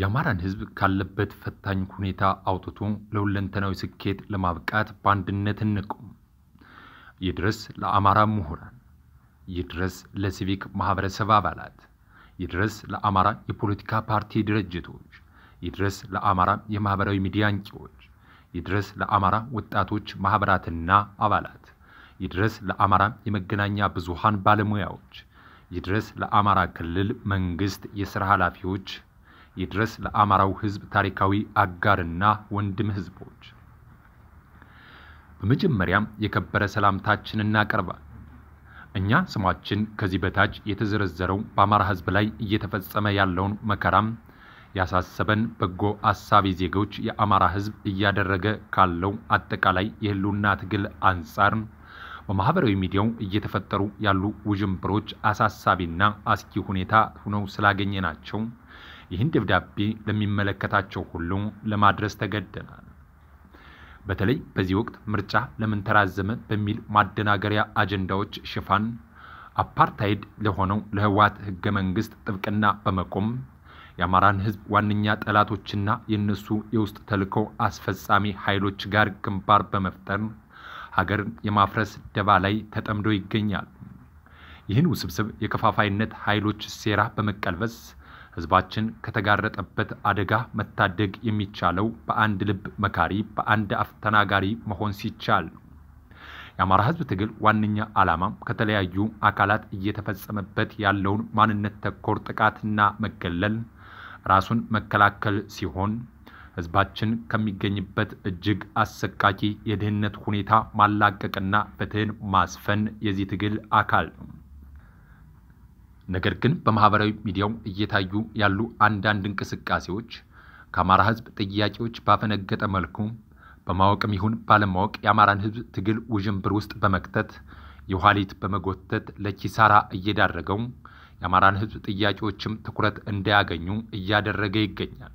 የአማራን ህዝብ ካለበት ፈታኝ ሁኔታ አውጥቶ ለሁለንተናዊ ስኬት ለማብቃት በአንድነት እንቁም። ይድረስ ለአማራ ምሁራን፣ ይድረስ ለሲቪክ ማህበረሰብ አባላት፣ ይድረስ ለአማራ የፖለቲካ ፓርቲ ድርጅቶች፣ ይድረስ ለአማራ የማህበራዊ ሚዲያ አንቂዎች፣ ይድረስ ለአማራ ወጣቶች ማህበራትና አባላት፣ ይድረስ ለአማራ የመገናኛ ብዙሃን ባለሙያዎች፣ ይድረስ ለአማራ ክልል መንግስት የስራ ኃላፊዎች ይድረስ ለአማራው ህዝብ ታሪካዊ አጋርና ወንድም ህዝቦች። በመጀመሪያም የከበረ ሰላምታችን እናቀርባል። እኛ ስማችን ከዚህ በታች የተዘረዘረው በአማራ ህዝብ ላይ እየተፈጸመ ያለውን መከራም ያሳሰበን በጎ አሳቢ ዜጎች የአማራ ህዝብ እያደረገ ካለው አጠቃላይ የህልውና ትግል አንጻር በማህበራዊ ሚዲያው እየተፈጠሩ ያሉ ውዥንብሮች አሳሳቢና አስኪ ሁኔታ ሆነው ስላገኘ ናቸው። ይህን ደብዳቤ ለሚመለከታቸው ሁሉ ለማድረስ ተገደናል። በተለይ በዚህ ወቅት ምርጫ ለምን ተራዘመ በሚል ማደናገሪያ አጀንዳዎች ሽፋን አፓርታይድ ለሆነው ለህወሓት ህገ መንግስት ጥብቅና በመቆም የአማራን ህዝብ ዋነኛ ጠላቶችና የእነሱ የውስጥ ተልእኮ አስፈጻሚ ኃይሎች ጋር ግንባር በመፍጠር ሀገር የማፍረስ ደባ ላይ ተጠምዶ ይገኛል። ይህን ውስብስብ የከፋፋይነት ኃይሎች ሴራ በመቀልበስ ህዝባችን ከተጋረጠበት አደጋ መታደግ የሚቻለው በአንድ ልብ መካሪ፣ በአንድ አፍ ተናጋሪ መሆን ሲቻል ነው። የአማራ ህዝብ ትግል ዋነኛ ዓላማ ከተለያዩ አካላት እየተፈጸመበት ያለውን ማንነት ተኮር ጥቃትና መገለል ራሱን መከላከል ሲሆን ህዝባችን ከሚገኝበት እጅግ አሰቃቂ የድህነት ሁኔታ ማላቀቅና ፍትህን ማስፈን የዚህ ትግል አካል ነው። ነገር ግን በማህበራዊ ሚዲያው እየታዩ ያሉ አንዳንድ እንቅስቃሴዎች ከአማራ ህዝብ ጥያቄዎች ባፈነገጠ መልኩ በማወቅም ይሁን ባለማወቅ የአማራን ህዝብ ትግል ውዥንብር ውስጥ በመክተት የኋሊት በመጎተት ለኪሳራ እየዳረገው የአማራን ህዝብ ጥያቄዎችም ትኩረት እንዳያገኙ እያደረገ ይገኛል።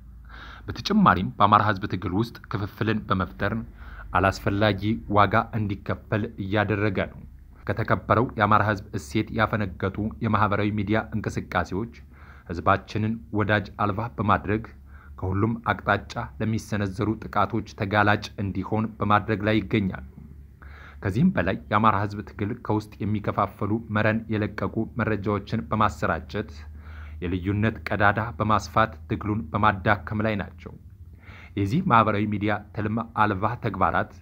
በተጨማሪም በአማራ ህዝብ ትግል ውስጥ ክፍፍልን በመፍጠር አላስፈላጊ ዋጋ እንዲከፈል እያደረገ ነው። ከተከበረው የአማራ ህዝብ እሴት ያፈነገጡ የማህበራዊ ሚዲያ እንቅስቃሴዎች ህዝባችንን ወዳጅ አልባ በማድረግ ከሁሉም አቅጣጫ ለሚሰነዘሩ ጥቃቶች ተጋላጭ እንዲሆን በማድረግ ላይ ይገኛሉ። ከዚህም በላይ የአማራ ህዝብ ትግል ከውስጥ የሚከፋፈሉ መረን የለቀቁ መረጃዎችን በማሰራጨት የልዩነት ቀዳዳ በማስፋት ትግሉን በማዳከም ላይ ናቸው። የዚህ ማህበራዊ ሚዲያ ትልም አልባ ተግባራት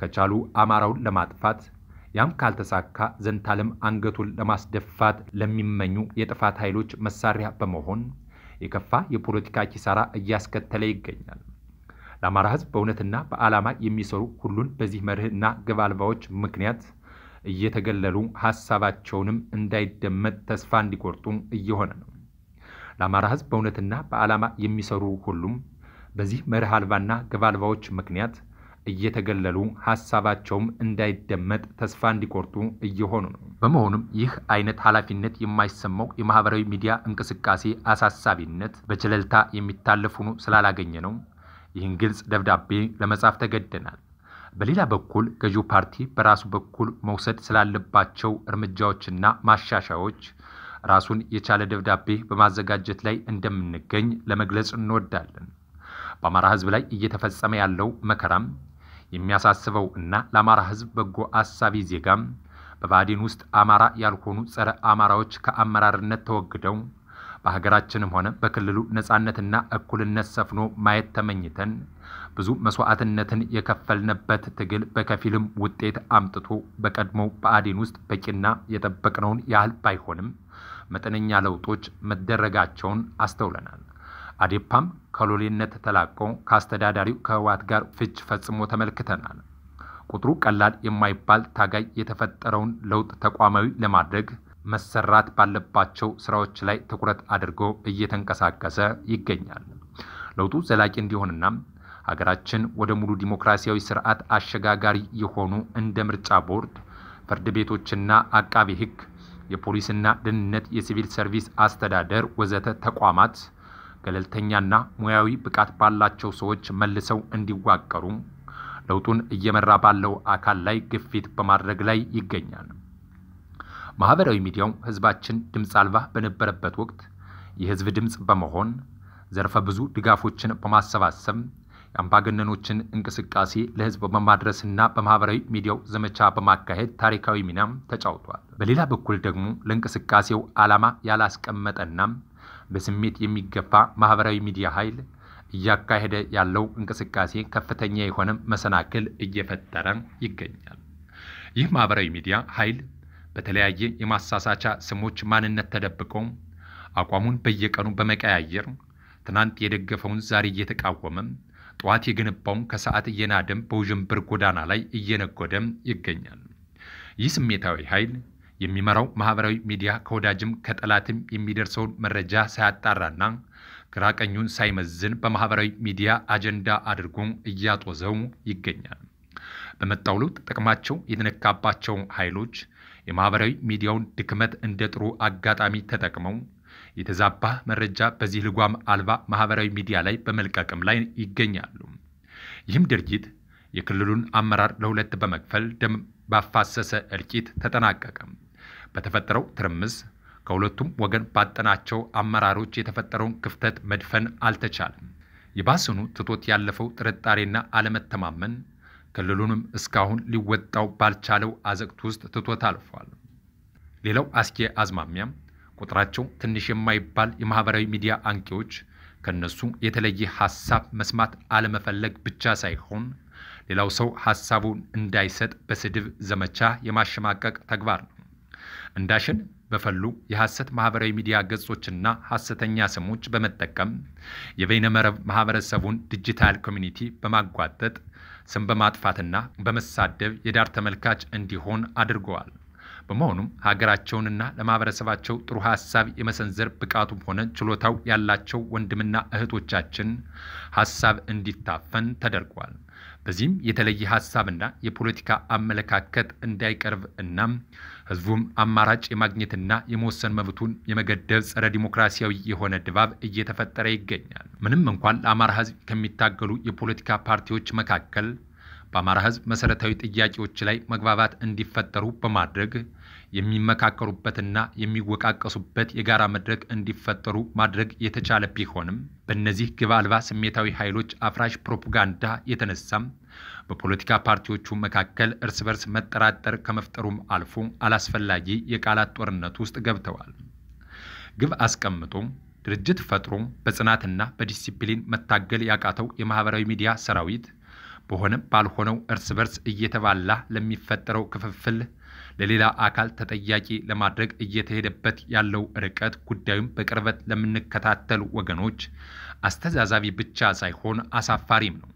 ከቻሉ አማራውን ለማጥፋት ያም ካልተሳካ ዘንታለም አንገቱን ለማስደፋት ለሚመኙ የጥፋት ኃይሎች መሳሪያ በመሆን የከፋ የፖለቲካ ኪሳራ እያስከተለ ይገኛል። ለአማራ ሕዝብ በእውነትና በዓላማ የሚሰሩ ሁሉን በዚህ መርህና ግብ አልባዎች ምክንያት እየተገለሉ ሀሳባቸውንም እንዳይደመጥ ተስፋ እንዲቆርጡ እየሆነ ነው። ለአማራ ሕዝብ በእውነትና በዓላማ የሚሰሩ ሁሉም በዚህ መርህ አልባና ግብ አልባዎች ምክንያት እየተገለሉ ሀሳባቸውም እንዳይደመጥ ተስፋ እንዲቆርጡ እየሆኑ ነው። በመሆኑም ይህ አይነት ኃላፊነት የማይሰማው የማህበራዊ ሚዲያ እንቅስቃሴ አሳሳቢነት በቸለልታ የሚታለፍ ሆኖ ስላላገኘ ነው ይህን ግልጽ ደብዳቤ ለመጻፍ ተገደናል። በሌላ በኩል ገዢው ፓርቲ በራሱ በኩል መውሰድ ስላለባቸው እርምጃዎችና ማሻሻዎች ራሱን የቻለ ደብዳቤ በማዘጋጀት ላይ እንደምንገኝ ለመግለጽ እንወዳለን። በአማራ ሕዝብ ላይ እየተፈጸመ ያለው መከራም የሚያሳስበው እና ለአማራ ህዝብ በጎ አሳቢ ዜጋም በባዴን ውስጥ አማራ ያልሆኑ ጸረ አማራዎች ከአመራርነት ተወግደው በሀገራችንም ሆነ በክልሉ ነጻነትና እኩልነት ሰፍኖ ማየት ተመኝተን ብዙ መስዋዕትነትን የከፈልንበት ትግል በከፊልም ውጤት አምጥቶ በቀድሞው በአዲን ውስጥ በቂና የጠበቅነውን ያህል ባይሆንም መጠነኛ ለውጦች መደረጋቸውን አስተውለናል። አዴፓም ከሎሌነት ተላቆ ከአስተዳዳሪው ከህወሓት ጋር ፍች ፈጽሞ ተመልክተናል። ቁጥሩ ቀላል የማይባል ታጋይ የተፈጠረውን ለውጥ ተቋማዊ ለማድረግ መሰራት ባለባቸው ስራዎች ላይ ትኩረት አድርጎ እየተንቀሳቀሰ ይገኛል። ለውጡ ዘላቂ እንዲሆንና ሀገራችን ወደ ሙሉ ዲሞክራሲያዊ ስርዓት አሸጋጋሪ የሆኑ እንደ ምርጫ ቦርድ፣ ፍርድ ቤቶችና አቃቤ ሕግ፣ የፖሊስና ደህንነት፣ የሲቪል ሰርቪስ አስተዳደር ወዘተ ተቋማት ገለልተኛና ሙያዊ ብቃት ባላቸው ሰዎች መልሰው እንዲዋቀሩ ለውጡን እየመራ ባለው አካል ላይ ግፊት በማድረግ ላይ ይገኛል። ማህበራዊ ሚዲያው ህዝባችን ድምፅ አልባ በነበረበት ወቅት የህዝብ ድምፅ በመሆን ዘርፈ ብዙ ድጋፎችን በማሰባሰብ የአምባገነኖችን እንቅስቃሴ ለህዝብ በማድረስና በማህበራዊ ሚዲያው ዘመቻ በማካሄድ ታሪካዊ ሚናም ተጫውቷል። በሌላ በኩል ደግሞ ለእንቅስቃሴው ዓላማ ያላስቀመጠና በስሜት የሚገፋ ማህበራዊ ሚዲያ ኃይል እያካሄደ ያለው እንቅስቃሴ ከፍተኛ የሆነ መሰናክል እየፈጠረ ይገኛል። ይህ ማህበራዊ ሚዲያ ኃይል በተለያየ የማሳሳቻ ስሞች ማንነት ተደብቀው አቋሙን በየቀኑ በመቀያየር ትናንት የደገፈውን ዛሬ እየተቃወመ ጠዋት የገነባውን ከሰዓት እየናደም በውዥንብር ጎዳና ላይ እየነጎደም ይገኛል። ይህ ስሜታዊ ኃይል የሚመራው ማህበራዊ ሚዲያ ከወዳጅም ከጠላትም የሚደርሰውን መረጃ ሳያጣራና ግራቀኙን ሳይመዝን በማህበራዊ ሚዲያ አጀንዳ አድርጎ እያጦዘው ይገኛል። በመጣው ለውጥ ጥቅማቸው የተነካባቸው ኃይሎች የማህበራዊ ሚዲያውን ድክመት እንደ ጥሩ አጋጣሚ ተጠቅመው የተዛባ መረጃ በዚህ ልጓም አልባ ማህበራዊ ሚዲያ ላይ በመልቀቅም ላይ ይገኛሉ። ይህም ድርጊት የክልሉን አመራር ለሁለት በመክፈል ደም ባፋሰሰ እልቂት ተጠናቀቀ። በተፈጠረው ትርምስ ከሁለቱም ወገን ባጠናቸው አመራሮች የተፈጠረውን ክፍተት መድፈን አልተቻለም። የባሰኑ ትቶት ያለፈው ጥርጣሬና አለመተማመን ክልሉንም እስካሁን ሊወጣው ባልቻለው አዘቅት ውስጥ ትቶት አልፏል። ሌላው አስጊ አዝማሚያ ቁጥራቸው ትንሽ የማይባል የማህበራዊ ሚዲያ አንቂዎች ከነሱ የተለየ ሀሳብ መስማት አለመፈለግ ብቻ ሳይሆን ሌላው ሰው ሀሳቡን እንዳይሰጥ በስድብ ዘመቻ የማሸማቀቅ ተግባር ነው። እንዳሽን በፈሉ የሐሰት ማህበራዊ ሚዲያ ገጾችና ሐሰተኛ ስሞች በመጠቀም የበይነመረብ ማህበረሰቡን ዲጂታል ኮሚኒቲ በማጓጠጥ ስም በማጥፋትና በመሳደብ የዳር ተመልካች እንዲሆን አድርገዋል። በመሆኑም ሀገራቸውንና ለማህበረሰባቸው ጥሩ ሀሳብ የመሰንዘር ብቃቱም ሆነ ችሎታው ያላቸው ወንድምና እህቶቻችን ሀሳብ እንዲታፈን ተደርጓል። በዚህም የተለየ ሀሳብና የፖለቲካ አመለካከት እንዳይቀርብ እና ህዝቡም አማራጭ የማግኘትና የመወሰን መብቱን የመገደብ ጸረ ዲሞክራሲያዊ የሆነ ድባብ እየተፈጠረ ይገኛል። ምንም እንኳን ለአማራ ህዝብ ከሚታገሉ የፖለቲካ ፓርቲዎች መካከል በአማራ ህዝብ መሰረታዊ ጥያቄዎች ላይ መግባባት እንዲፈጠሩ በማድረግ የሚመካከሩበትና የሚወቃቀሱበት የጋራ መድረክ እንዲፈጠሩ ማድረግ የተቻለ ቢሆንም በእነዚህ ግብ አልባ ስሜታዊ ኃይሎች አፍራሽ ፕሮፓጋንዳ የተነሳም በፖለቲካ ፓርቲዎቹ መካከል እርስ በርስ መጠራጠር ከመፍጠሩም አልፎ አላስፈላጊ የቃላት ጦርነት ውስጥ ገብተዋል። ግብ አስቀምጦ ድርጅት ፈጥሮ በጽናትና በዲሲፕሊን መታገል ያቃተው የማህበራዊ ሚዲያ ሰራዊት በሆነ ባልሆነው እርስ በርስ እየተባላ ለሚፈጠረው ክፍፍል ለሌላ አካል ተጠያቂ ለማድረግ እየተሄደበት ያለው ርቀት ጉዳዩን በቅርበት ለምንከታተሉ ወገኖች አስተዛዛቢ ብቻ ሳይሆን አሳፋሪም ነው።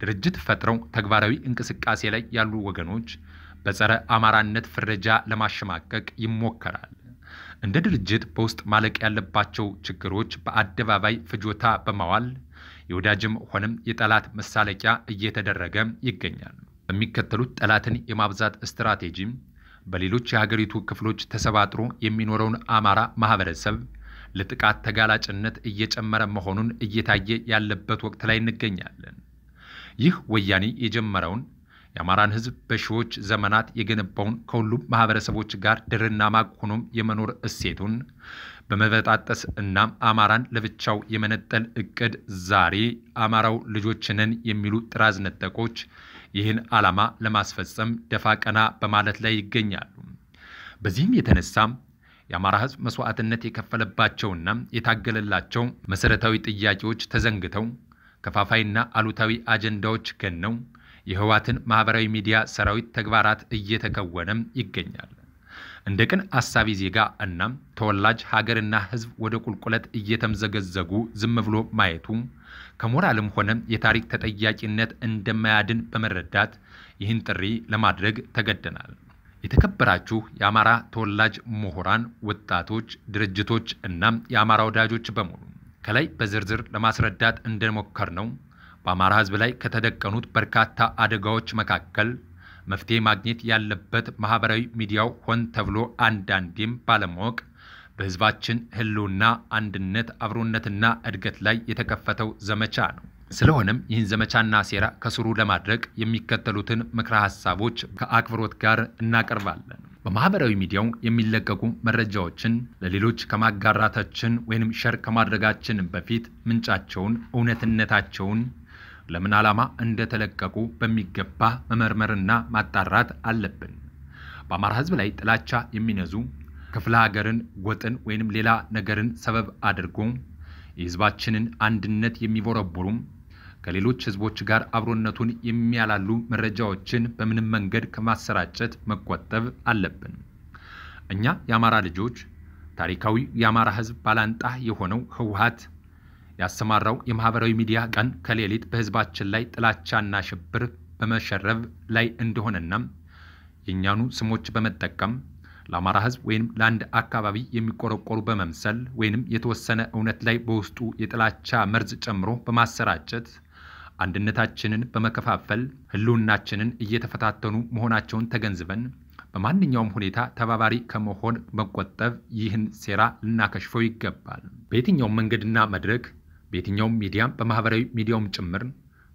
ድርጅት ፈጥረው ተግባራዊ እንቅስቃሴ ላይ ያሉ ወገኖች በጸረ አማራነት ፍረጃ ለማሸማቀቅ ይሞከራል። እንደ ድርጅት በውስጥ ማለቅ ያለባቸው ችግሮች በአደባባይ ፍጆታ በማዋል የወዳጅም ሆነም የጠላት መሳለቂያ እየተደረገ ይገኛል። በሚከተሉት ጠላትን የማብዛት ስትራቴጂም። በሌሎች የሀገሪቱ ክፍሎች ተሰባጥሮ የሚኖረውን አማራ ማህበረሰብ ለጥቃት ተጋላጭነት እየጨመረ መሆኑን እየታየ ያለበት ወቅት ላይ እንገኛለን። ይህ ወያኔ የጀመረውን የአማራን ህዝብ በሺዎች ዘመናት የገነባውን ከሁሉም ማህበረሰቦች ጋር ድርና ማቅ ሆኖም የመኖር እሴቱን በመበጣጠስ እናም አማራን ለብቻው የመነጠል እቅድ ዛሬ አማራው ልጆችንን የሚሉ ጥራዝ ነጠቆች ይህን ዓላማ ለማስፈጸም ደፋ ቀና በማለት ላይ ይገኛሉ። በዚህም የተነሳ የአማራ ህዝብ መስዋዕትነት የከፈለባቸውና የታገለላቸው መሠረታዊ ጥያቄዎች ተዘንግተው ከፋፋይና አሉታዊ አጀንዳዎች ገነው የህዋትን ማኅበራዊ ሚዲያ ሰራዊት ተግባራት እየተከወነም ይገኛል። እንደ ቅን አሳቢ ዜጋ እናም ተወላጅ ሀገርና ሕዝብ ወደ ቁልቁለት እየተምዘገዘጉ ዝም ብሎ ማየቱ ከሞራልም ሆነ የታሪክ ተጠያቂነት እንደማያድን በመረዳት ይህን ጥሪ ለማድረግ ተገደናል። የተከበራችሁ የአማራ ተወላጅ ምሁራን፣ ወጣቶች፣ ድርጅቶች እናም የአማራ ወዳጆች በሙሉ ከላይ በዝርዝር ለማስረዳት ነው። በአማራ ሕዝብ ላይ ከተደቀኑት በርካታ አደጋዎች መካከል መፍትሄ ማግኘት ያለበት ማህበራዊ ሚዲያው ሆን ተብሎ አንዳንዴም ባለማወቅ በህዝባችን ህልውና፣ አንድነት፣ አብሮነትና እድገት ላይ የተከፈተው ዘመቻ ነው። ስለሆነም ይህን ዘመቻና ሴራ ከስሩ ለማድረግ የሚከተሉትን ምክረ ሀሳቦች ከአክብሮት ጋር እናቀርባለን። በማህበራዊ ሚዲያው የሚለቀቁ መረጃዎችን ለሌሎች ከማጋራታችን ወይንም ሸር ከማድረጋችን በፊት ምንጫቸውን፣ እውነትነታቸውን ለምን ዓላማ እንደተለቀቁ በሚገባ መመርመርና ማጣራት አለብን። በአማራ ህዝብ ላይ ጥላቻ የሚነዙ ክፍለ ሀገርን፣ ጎጥን ወይንም ሌላ ነገርን ሰበብ አድርጎ የህዝባችንን አንድነት የሚቦረቡሩ ከሌሎች ህዝቦች ጋር አብሮነቱን የሚያላሉ መረጃዎችን በምንም መንገድ ከማሰራጨት መቆጠብ አለብን። እኛ የአማራ ልጆች ታሪካዊ የአማራ ህዝብ ባላንጣ የሆነው ህወሀት ያሰማራው የማህበራዊ ሚዲያ ቀን ከሌሊት በህዝባችን ላይ ጥላቻና ሽብር በመሸረብ ላይ እንደሆነና የእኛኑ ስሞች በመጠቀም ለአማራ ህዝብ ወይም ለአንድ አካባቢ የሚቆረቆሩ በመምሰል ወይንም የተወሰነ እውነት ላይ በውስጡ የጥላቻ መርዝ ጨምሮ በማሰራጨት አንድነታችንን በመከፋፈል ህልውናችንን እየተፈታተኑ መሆናቸውን ተገንዝበን በማንኛውም ሁኔታ ተባባሪ ከመሆን መቆጠብ ይህን ሴራ ልናከሽፈው ይገባል። በየትኛውም መንገድና መድረክ በየትኛውም ሚዲያ በማህበራዊ ሚዲያውም ጭምር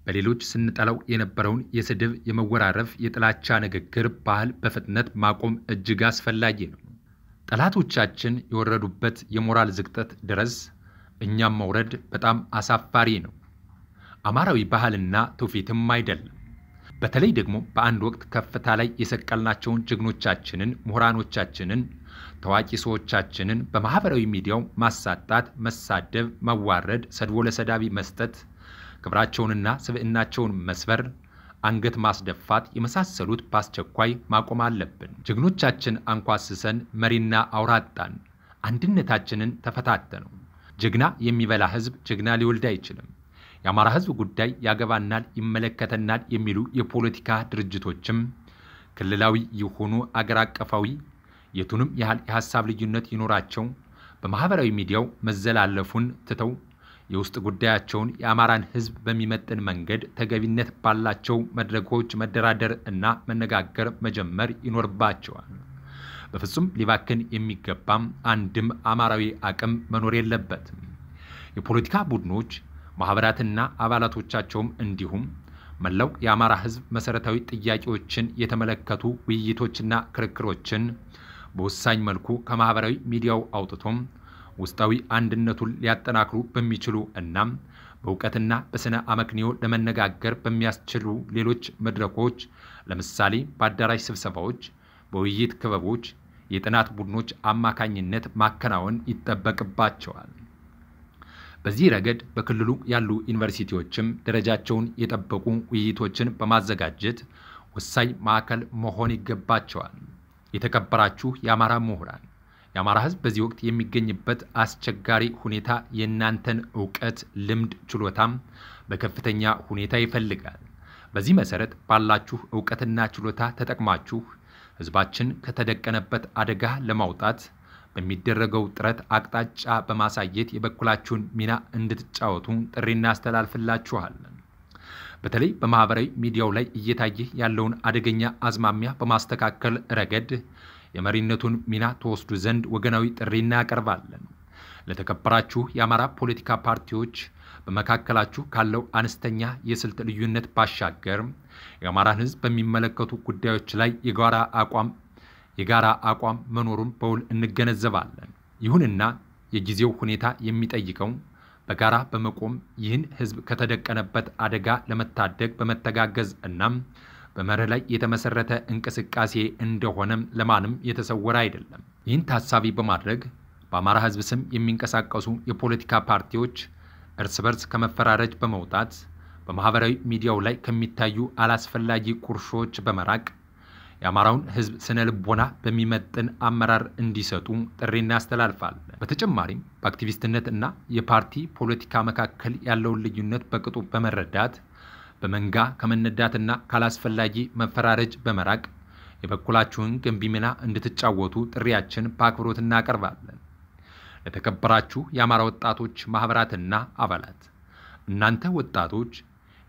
በሌሎች ስንጠላው የነበረውን የስድብ፣ የመወራረፍ፣ የጥላቻ ንግግር ባህል በፍጥነት ማቆም እጅግ አስፈላጊ ነው። ጠላቶቻችን የወረዱበት የሞራል ዝቅጠት ድረስ እኛም መውረድ በጣም አሳፋሪ ነው። አማራዊ ባህልና ትውፊትም አይደለም። በተለይ ደግሞ በአንድ ወቅት ከፍታ ላይ የሰቀልናቸውን ጀግኖቻችንን፣ ምሁራኖቻችንን ታዋቂ ሰዎቻችንን በማህበራዊ ሚዲያው ማሳጣት፣ መሳደብ፣ መዋረድ፣ ሰድቦ ለሰዳቢ መስጠት፣ ክብራቸውንና ስብዕናቸውን መስበር አንገት ማስደፋት የመሳሰሉት በአስቸኳይ ማቆም አለብን። ጀግኖቻችን አንኳስሰን መሪና አውራጣን፣ አንድነታችንን ተፈታተነው። ጀግና የሚበላ ህዝብ ጀግና ሊወልድ አይችልም። የአማራ ህዝብ ጉዳይ ያገባናል፣ ይመለከተናል የሚሉ የፖለቲካ ድርጅቶችም ክልላዊ የሆኑ አገር አቀፋዊ የቱንም ያህል የሐሳብ ልዩነት ይኖራቸው በማኅበራዊ ሚዲያው መዘላለፉን ትተው የውስጥ ጉዳያቸውን የአማራን ሕዝብ በሚመጥን መንገድ ተገቢነት ባላቸው መድረኮች መደራደር እና መነጋገር መጀመር ይኖርባቸዋል። በፍጹም ሊባክን የሚገባም አንድም አማራዊ አቅም መኖር የለበትም። የፖለቲካ ቡድኖች ማኅበራትና አባላቶቻቸውም እንዲሁም መላው የአማራ ሕዝብ መሠረታዊ ጥያቄዎችን የተመለከቱ ውይይቶችና ክርክሮችን በወሳኝ መልኩ ከማህበራዊ ሚዲያው አውጥቶም ውስጣዊ አንድነቱን ሊያጠናክሩ በሚችሉ እናም በእውቀትና በስነ አመክንዮ ለመነጋገር በሚያስችሉ ሌሎች መድረኮች ለምሳሌ በአዳራሽ ስብሰባዎች፣ በውይይት ክበቦች፣ የጥናት ቡድኖች አማካኝነት ማከናወን ይጠበቅባቸዋል። በዚህ ረገድ በክልሉ ያሉ ዩኒቨርሲቲዎችም ደረጃቸውን የጠበቁ ውይይቶችን በማዘጋጀት ወሳኝ ማዕከል መሆን ይገባቸዋል። የተከበራችሁ የአማራ ምሁራን፣ የአማራ ህዝብ በዚህ ወቅት የሚገኝበት አስቸጋሪ ሁኔታ የእናንተን እውቀት፣ ልምድ፣ ችሎታም በከፍተኛ ሁኔታ ይፈልጋል። በዚህ መሰረት ባላችሁ እውቀትና ችሎታ ተጠቅማችሁ ህዝባችን ከተደቀነበት አደጋ ለማውጣት በሚደረገው ጥረት አቅጣጫ በማሳየት የበኩላችሁን ሚና እንድትጫወቱ ጥሪ እናስተላልፍላችኋለን። በተለይ በማህበራዊ ሚዲያው ላይ እየታየ ያለውን አደገኛ አዝማሚያ በማስተካከል ረገድ የመሪነቱን ሚና ተወስዱ ዘንድ ወገናዊ ጥሪ እናቀርባለን። ለተከበራችሁ የአማራ ፖለቲካ ፓርቲዎች በመካከላችሁ ካለው አነስተኛ የስልት ልዩነት ባሻገር የአማራን ሕዝብ በሚመለከቱ ጉዳዮች ላይ የጋራ አቋም የጋራ አቋም መኖሩን በውል እንገነዘባለን። ይሁንና የጊዜው ሁኔታ የሚጠይቀው በጋራ በመቆም ይህን ህዝብ ከተደቀነበት አደጋ ለመታደግ በመተጋገዝ እናም በመርህ ላይ የተመሰረተ እንቅስቃሴ እንደሆነም ለማንም የተሰወረ አይደለም። ይህን ታሳቢ በማድረግ በአማራ ህዝብ ስም የሚንቀሳቀሱ የፖለቲካ ፓርቲዎች እርስ በርስ ከመፈራረጅ በመውጣት በማህበራዊ ሚዲያው ላይ ከሚታዩ አላስፈላጊ ቁርሾች በመራቅ የአማራውን ህዝብ ስነ ልቦና በሚመጥን አመራር እንዲሰጡ ጥሪ እናስተላልፋለን። በተጨማሪም በአክቲቪስትነት እና የፓርቲ ፖለቲካ መካከል ያለውን ልዩነት በቅጡ በመረዳት በመንጋ ከመነዳትና ካላስፈላጊ መፈራረጅ በመራቅ የበኩላችሁን ገንቢ ሚና እንድትጫወቱ ጥሪያችን በአክብሮት እናቀርባለን። ለተከበራችሁ የአማራ ወጣቶች ማኅበራትና አባላት እናንተ ወጣቶች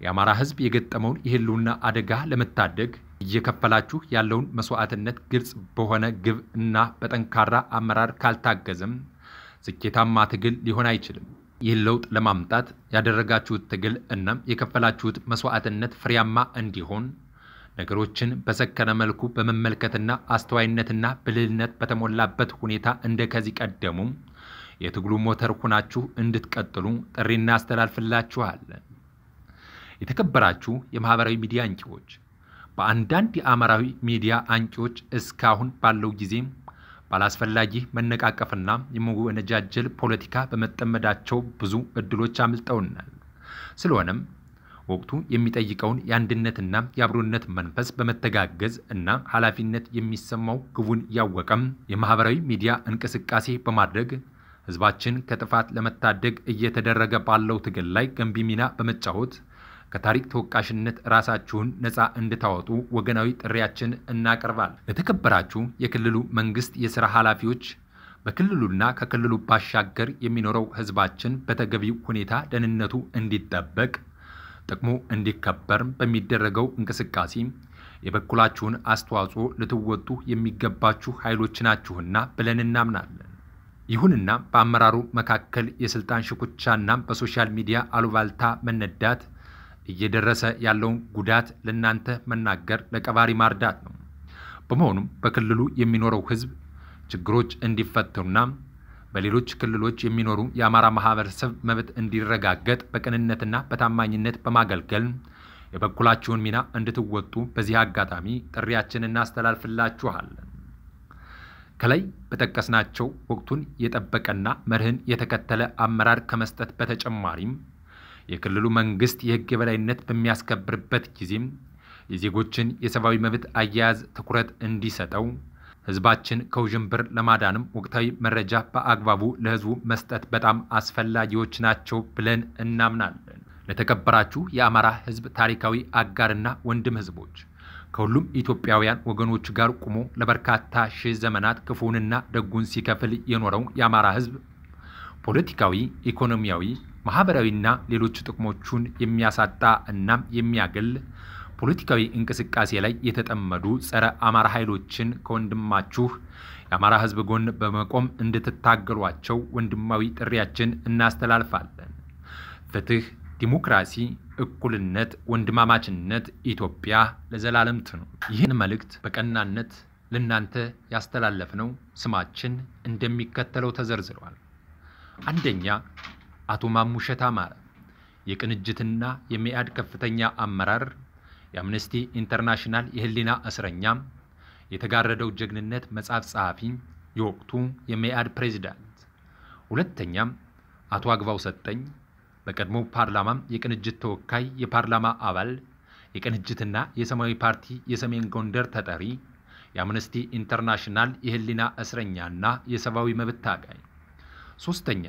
የአማራ ህዝብ የገጠመውን የህልውና አደጋ ለመታደግ እየከፈላችሁ ያለውን መስዋዕትነት ግልጽ በሆነ ግብ እና በጠንካራ አመራር ካልታገዘም ስኬታማ ትግል ሊሆን አይችልም። ይህን ለውጥ ለማምጣት ያደረጋችሁት ትግል እናም የከፈላችሁት መስዋዕትነት ፍሬያማ እንዲሆን ነገሮችን በሰከነ መልኩ በመመልከትና አስተዋይነትና ብልህነት በተሞላበት ሁኔታ እንደ ከዚህ ቀደሙ የትግሉ ሞተር ሆናችሁ እንድትቀጥሉ ጥሪ እናስተላልፍላችኋለን። የተከበራችሁ የማህበራዊ ሚዲያ አንቂዎች በአንዳንድ የአማራዊ ሚዲያ አንቂዎች እስካሁን ባለው ጊዜ ባላስፈላጊ መነቃቀፍና የመወነጃጀል ፖለቲካ በመጠመዳቸው ብዙ እድሎች አምልጠውናል። ስለሆነም ወቅቱ የሚጠይቀውን የአንድነትና የአብሮነት መንፈስ በመተጋገዝ እና ኃላፊነት የሚሰማው ግቡን ያወቀም የማህበራዊ ሚዲያ እንቅስቃሴ በማድረግ ህዝባችን ከጥፋት ለመታደግ እየተደረገ ባለው ትግል ላይ ገንቢ ሚና በመጫወት ከታሪክ ተወቃሽነት ራሳችሁን ነፃ እንድታወጡ ወገናዊ ጥሪያችን እናቀርባል። ለተከበራችሁ የክልሉ መንግስት የሥራ ኃላፊዎች በክልሉና ከክልሉ ባሻገር የሚኖረው ህዝባችን በተገቢው ሁኔታ ደህንነቱ እንዲጠበቅ ጥቅሙ እንዲከበር በሚደረገው እንቅስቃሴ የበኩላችሁን አስተዋጽኦ ልትወጡ የሚገባችሁ ኃይሎች ናችሁና ብለን እናምናለን። ይሁንና በአመራሩ መካከል የስልጣን ሽኩቻና በሶሻል ሚዲያ አሉባልታ መነዳት እየደረሰ ያለውን ጉዳት ለእናንተ መናገር ለቀባሪ ማርዳት ነው። በመሆኑም በክልሉ የሚኖረው ህዝብ ችግሮች እንዲፈቱና በሌሎች ክልሎች የሚኖሩ የአማራ ማህበረሰብ መብት እንዲረጋገጥ በቅንነትና በታማኝነት በማገልገል የበኩላችሁን ሚና እንድትወጡ በዚህ አጋጣሚ ጥሪያችን እናስተላልፍላችኋለን። ከላይ በጠቀስናቸው ወቅቱን የጠበቀና መርህን የተከተለ አመራር ከመስጠት በተጨማሪም የክልሉ መንግስት የህግ የበላይነት በሚያስከብርበት ጊዜም የዜጎችን የሰብአዊ መብት አያያዝ ትኩረት እንዲሰጠው ህዝባችን ከውዥንብር ለማዳንም ወቅታዊ መረጃ በአግባቡ ለህዝቡ መስጠት በጣም አስፈላጊዎች ናቸው ብለን እናምናለን። ለተከበራችሁ የአማራ ህዝብ ታሪካዊ አጋርና ወንድም ህዝቦች ከሁሉም ኢትዮጵያውያን ወገኖች ጋር ቆሞ ለበርካታ ሺህ ዘመናት ክፉንና ደጉን ሲከፍል የኖረው የአማራ ህዝብ ፖለቲካዊ፣ ኢኮኖሚያዊ፣ ማህበራዊና ሌሎች ጥቅሞቹን የሚያሳጣ እናም የሚያገል ፖለቲካዊ እንቅስቃሴ ላይ የተጠመዱ ጸረ አማራ ኃይሎችን ከወንድማችሁ የአማራ ህዝብ ጎን በመቆም እንድትታገሏቸው ወንድማዊ ጥሪያችን እናስተላልፋለን። ፍትህ፣ ዲሞክራሲ፣ እኩልነት፣ ወንድማማችነት ኢትዮጵያ ለዘላለም ትኑር። ይህን መልእክት በቀናነት ልናንተ ያስተላለፍነው ስማችን እንደሚከተለው ተዘርዝሯል። አንደኛ አቶ ማሙሸት አማረ የቅንጅትና የመኢአድ ከፍተኛ አመራር፣ የአምነስቲ ኢንተርናሽናል የህሊና እስረኛ፣ የተጋረደው ጀግንነት መጽሐፍ ጸሐፊ፣ የወቅቱ የመኢአድ ፕሬዚዳንት። ሁለተኛም አቶ አግባው ሰጠኝ በቀድሞ ፓርላማ የቅንጅት ተወካይ፣ የፓርላማ አባል፣ የቅንጅትና የሰማያዊ ፓርቲ የሰሜን ጎንደር ተጠሪ፣ የአምነስቲ ኢንተርናሽናል የህሊና እስረኛና የሰብአዊ መብት ታጋይ። ሶስተኛ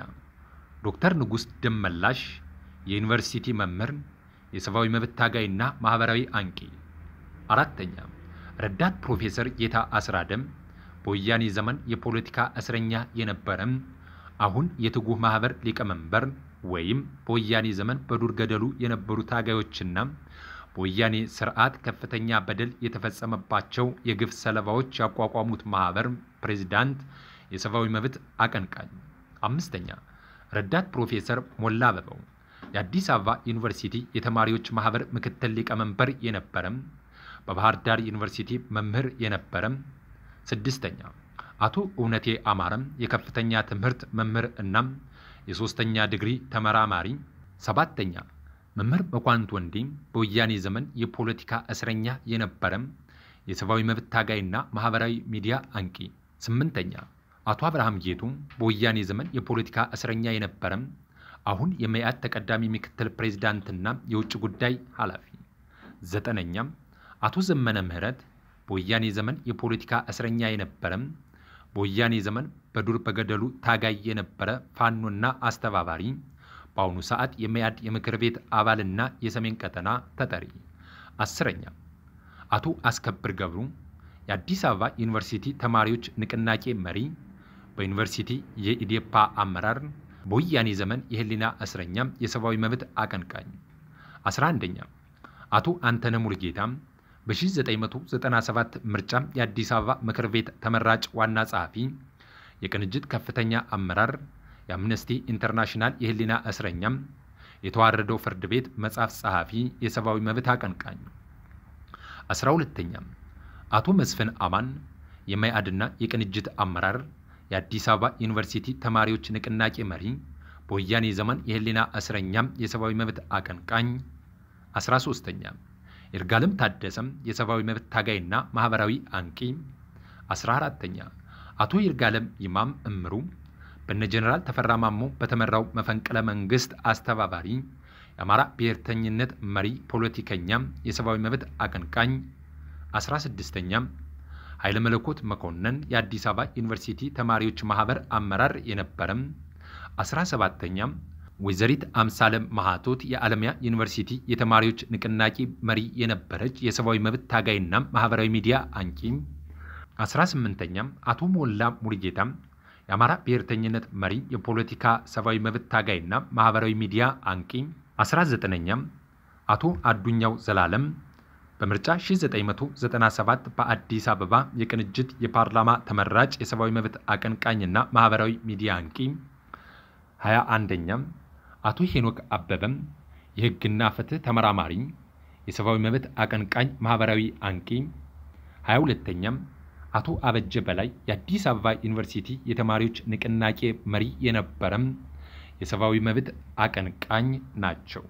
ዶክተር ንጉስ ደመላሽ የዩኒቨርሲቲ መምህር፣ የሰብአዊ መብት ታጋይና ማህበራዊ አንቂ። አራተኛ ረዳት ፕሮፌሰር ጌታ አስራደም በወያኔ ዘመን የፖለቲካ እስረኛ የነበረም አሁን የትጉህ ማህበር ሊቀመንበር ወይም በወያኔ ዘመን በዱር ገደሉ የነበሩ ታጋዮችና በወያኔ ስርዓት ከፍተኛ በደል የተፈጸመባቸው የግፍ ሰለባዎች ያቋቋሙት ማህበር ፕሬዚዳንት፣ የሰብአዊ መብት አቀንቃኝ። አምስተኛ ረዳት ፕሮፌሰር ሞላ አበበው የአዲስ አበባ ዩኒቨርሲቲ የተማሪዎች ማህበር ምክትል ሊቀመንበር የነበረም፣ በባህር ዳር ዩኒቨርሲቲ መምህር የነበረም። ስድስተኛ አቶ እውነቴ አማረም የከፍተኛ ትምህርት መምህር እናም የሶስተኛ ዲግሪ ተመራማሪ። ሰባተኛ መምህር መኳንት ወንዴ በወያኔ ዘመን የፖለቲካ እስረኛ የነበረም፣ የሰብአዊ መብት ታጋይና ማህበራዊ ሚዲያ አንቂ። ስምንተኛ አቶ አብርሃም ጌቱ በወያኔ ዘመን የፖለቲካ እስረኛ የነበረም አሁን የመያድ ተቀዳሚ ምክትል ፕሬዝዳንትና የውጭ ጉዳይ ኃላፊ። ዘጠነኛም አቶ ዘመነ ምህረት በወያኔ ዘመን የፖለቲካ እስረኛ የነበረም በወያኔ ዘመን በዱር በገደሉ ታጋይ የነበረ ፋኖና አስተባባሪ በአሁኑ ሰዓት የመያድ የምክር ቤት አባልና የሰሜን ቀጠና ተጠሪ። አስረኛ አቶ አስከብር ገብሩ የአዲስ አበባ ዩኒቨርሲቲ ተማሪዎች ንቅናቄ መሪ በዩኒቨርሲቲ የኢዴፓ አመራር፣ በወያኔ ዘመን የህሊና እስረኛም የሰብአዊ መብት አቀንቃኝ 11ኛ አቶ አንተነ ሙልጌታም በ1997 ምርጫ የአዲስ አበባ ምክር ቤት ተመራጭ ዋና ጸሐፊ፣ የቅንጅት ከፍተኛ አመራር፣ የአምነስቲ ኢንተርናሽናል የህሊና እስረኛም፣ የተዋረደው ፍርድ ቤት መጽሐፍ ጸሐፊ፣ የሰብአዊ መብት አቀንቃኝ። 12ኛ አቶ መስፍን አማን የመያድና የቅንጅት አመራር የአዲስ አበባ ዩኒቨርሲቲ ተማሪዎች ንቅናቄ መሪ፣ በወያኔ ዘመን የህሊና እስረኛም የሰብአዊ መብት አቀንቃኝ፣ 13ኛ ይርጋለም ታደሰም የሰብአዊ መብት ታጋይና ማህበራዊ አንቂ፣ 14ተኛ አቶ ይርጋለም ይማም እምሩ በነ ጀኔራል ተፈራ ማሞ በተመራው መፈንቅለ መንግስት አስተባባሪ የአማራ ብሔርተኝነት መሪ ፖለቲከኛ፣ የሰብአዊ መብት አቀንቃኝ 16ኛ ኃይለመለኮት መኮንን የአዲስ አበባ ዩኒቨርሲቲ ተማሪዎች ማህበር አመራር የነበረም፣ 17ኛ ወይዘሪት አምሳለም መሃቶት የአለሚያ ዩኒቨርሲቲ የተማሪዎች ንቅናቄ መሪ የነበረች የሰብአዊ መብት ታጋይና ማህበራዊ ሚዲያ አንቂ፣ 18ኛ አቶ ሞላ ሙሉጌታ የአማራ ብሔርተኝነት መሪ የፖለቲካ ሰብአዊ መብት ታጋይና ማህበራዊ ሚዲያ አንቂ፣ 19ኛ አቶ አዱኛው ዘላለም በምርጫ 1997 በአዲስ አበባ የቅንጅት የፓርላማ ተመራጭ የሰብአዊ መብት አቀንቃኝና ማህበራዊ ሚዲያ አንቂ 21 ኛም አቶ ሄኖክ አበበም የህግና ፍትህ ተመራማሪ የሰብአዊ መብት አቀንቃኝ ማህበራዊ አንቂ 22ኛም አቶ አበጀ በላይ የአዲስ አበባ ዩኒቨርሲቲ የተማሪዎች ንቅናቄ መሪ የነበረም የሰብአዊ መብት አቀንቃኝ ናቸው።